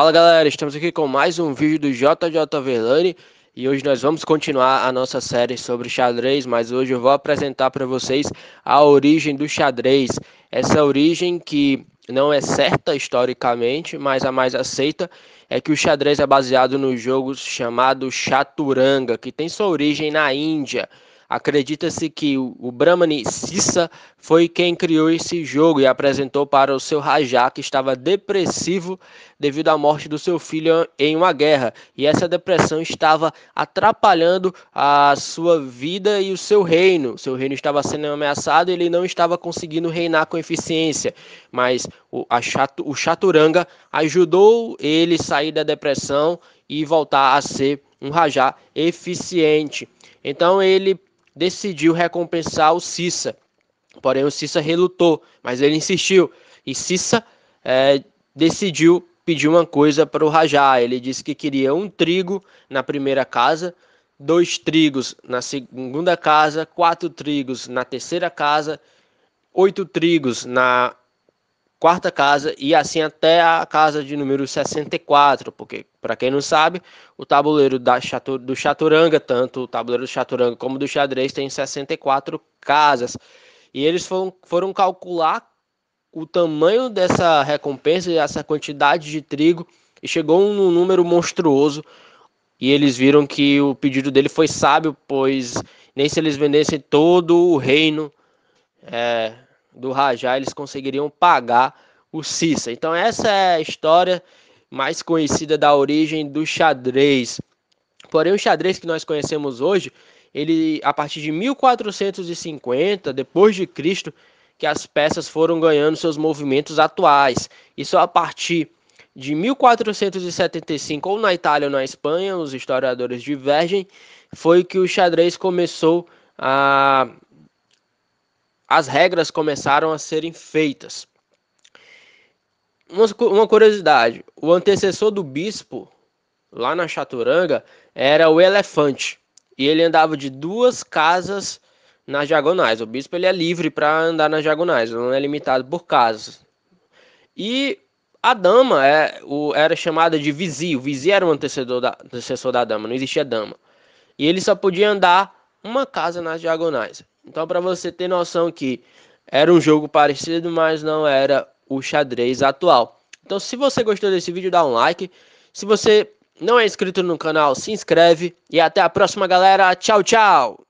Fala galera, estamos aqui com mais um vídeo do JJ Verlani e hoje nós vamos continuar a nossa série sobre xadrez, mas hoje eu vou apresentar para vocês a origem do xadrez. Essa origem que não é certa historicamente, mas a mais aceita é que o xadrez é baseado no jogo chamado chaturanga, que tem sua origem na Índia. Acredita-se que o Brahmani Sissa foi quem criou esse jogo e apresentou para o seu Rajá, que estava depressivo devido à morte do seu filho em uma guerra. E essa depressão estava atrapalhando a sua vida e o seu reino. Seu reino estava sendo ameaçado e ele não estava conseguindo reinar com eficiência. Mas o, o Chaturanga ajudou ele a sair da depressão e voltar a ser um Rajá eficiente. Então ele decidiu recompensar o Cissa. Porém, o Cissa relutou, mas ele insistiu. E Cissa é, decidiu pedir uma coisa para o Rajá. Ele disse que queria um trigo na primeira casa, dois trigos na segunda casa, quatro trigos na terceira casa, oito trigos na quarta casa e assim até a casa de número 64, porque para quem não sabe, o tabuleiro da chatur, do chaturanga, tanto o tabuleiro do chaturanga como do xadrez tem 64 casas. E eles foram, foram calcular o tamanho dessa recompensa e essa quantidade de trigo e chegou num número monstruoso. E eles viram que o pedido dele foi sábio, pois nem se eles vendessem todo o reino é, do Rajá, eles conseguiriam pagar o Cissa. Então essa é a história mais conhecida da origem do xadrez. Porém, o xadrez que nós conhecemos hoje, ele a partir de 1450 depois de Cristo, que as peças foram ganhando seus movimentos atuais. E só a partir de 1475, ou na Itália ou na Espanha, os historiadores divergem, foi que o xadrez começou a as regras começaram a serem feitas. Uma, uma curiosidade: o antecessor do bispo lá na Chaturanga era o elefante e ele andava de duas casas nas diagonais. O bispo ele é livre para andar nas diagonais, não é limitado por casas. E a dama é, o, era chamada de vizinho. O vizinho era o antecessor da, antecessor da dama, não existia dama. E ele só podia andar uma casa nas diagonais. Então, para você ter noção que era um jogo parecido, mas não era o xadrez atual. Então, se você gostou desse vídeo, dá um like. Se você não é inscrito no canal, se inscreve. E até a próxima, galera. Tchau, tchau!